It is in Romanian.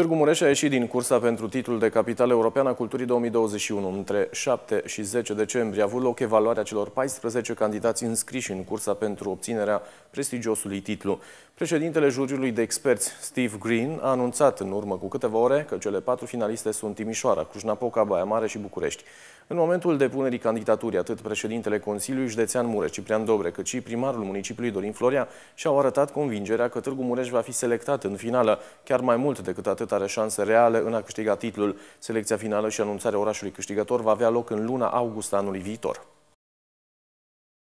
Târgu Mureș a ieșit din cursa pentru titlul de capitală europeană a culturii 2021. Între 7 și 10 decembrie a avut loc evaluarea celor 14 candidați înscriși în cursa pentru obținerea prestigiosului titlu. Președintele juriului de experți, Steve Green, a anunțat în urmă cu câteva ore că cele patru finaliste sunt Timișoara, Cluj-Napoca, Baia Mare și București. În momentul depunerii candidaturii, atât președintele Consiliului Județean Mureș, Ciprian Dobre, cât și primarul municipiului Dorin Floria, și-au arătat convingerea că Târgu Mureș va fi selectat în finală, chiar mai mult decât atât atât are șanse reale în a câștiga titlul. Selecția finală și anunțarea orașului câștigător va avea loc în luna august anului viitor.